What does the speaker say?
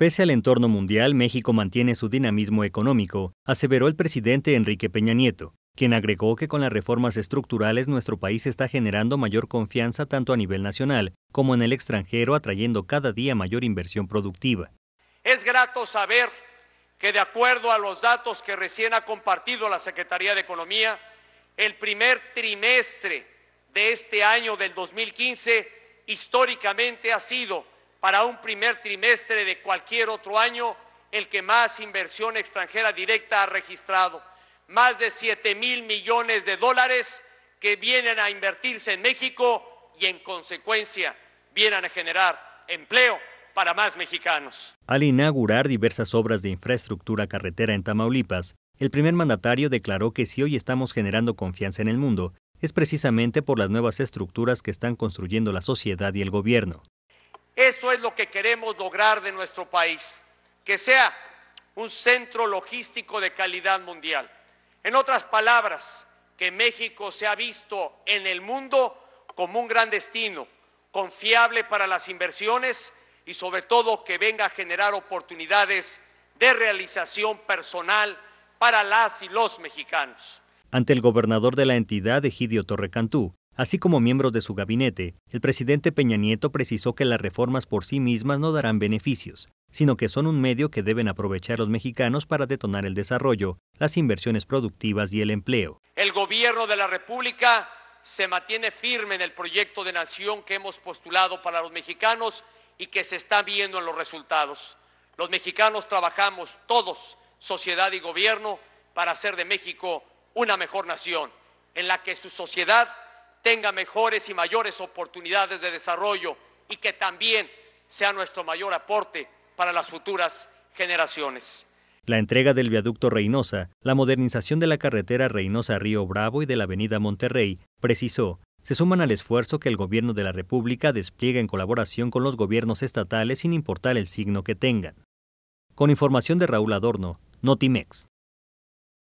Pese al entorno mundial, México mantiene su dinamismo económico, aseveró el presidente Enrique Peña Nieto, quien agregó que con las reformas estructurales nuestro país está generando mayor confianza tanto a nivel nacional como en el extranjero, atrayendo cada día mayor inversión productiva. Es grato saber que de acuerdo a los datos que recién ha compartido la Secretaría de Economía, el primer trimestre de este año del 2015 históricamente ha sido para un primer trimestre de cualquier otro año el que más inversión extranjera directa ha registrado. Más de 7 mil millones de dólares que vienen a invertirse en México y en consecuencia vienen a generar empleo para más mexicanos. Al inaugurar diversas obras de infraestructura carretera en Tamaulipas, el primer mandatario declaró que si hoy estamos generando confianza en el mundo, es precisamente por las nuevas estructuras que están construyendo la sociedad y el gobierno. Eso es lo que queremos lograr de nuestro país, que sea un centro logístico de calidad mundial. En otras palabras, que México sea visto en el mundo como un gran destino, confiable para las inversiones y sobre todo que venga a generar oportunidades de realización personal para las y los mexicanos. Ante el gobernador de la entidad, Egidio Torrecantú, Así como miembros de su gabinete, el presidente Peña Nieto precisó que las reformas por sí mismas no darán beneficios, sino que son un medio que deben aprovechar los mexicanos para detonar el desarrollo, las inversiones productivas y el empleo. El gobierno de la República se mantiene firme en el proyecto de nación que hemos postulado para los mexicanos y que se está viendo en los resultados. Los mexicanos trabajamos todos, sociedad y gobierno, para hacer de México una mejor nación, en la que su sociedad tenga mejores y mayores oportunidades de desarrollo y que también sea nuestro mayor aporte para las futuras generaciones. La entrega del viaducto Reynosa, la modernización de la carretera Reynosa-Río Bravo y de la avenida Monterrey, precisó, se suman al esfuerzo que el gobierno de la República despliega en colaboración con los gobiernos estatales sin importar el signo que tengan. Con información de Raúl Adorno, Notimex.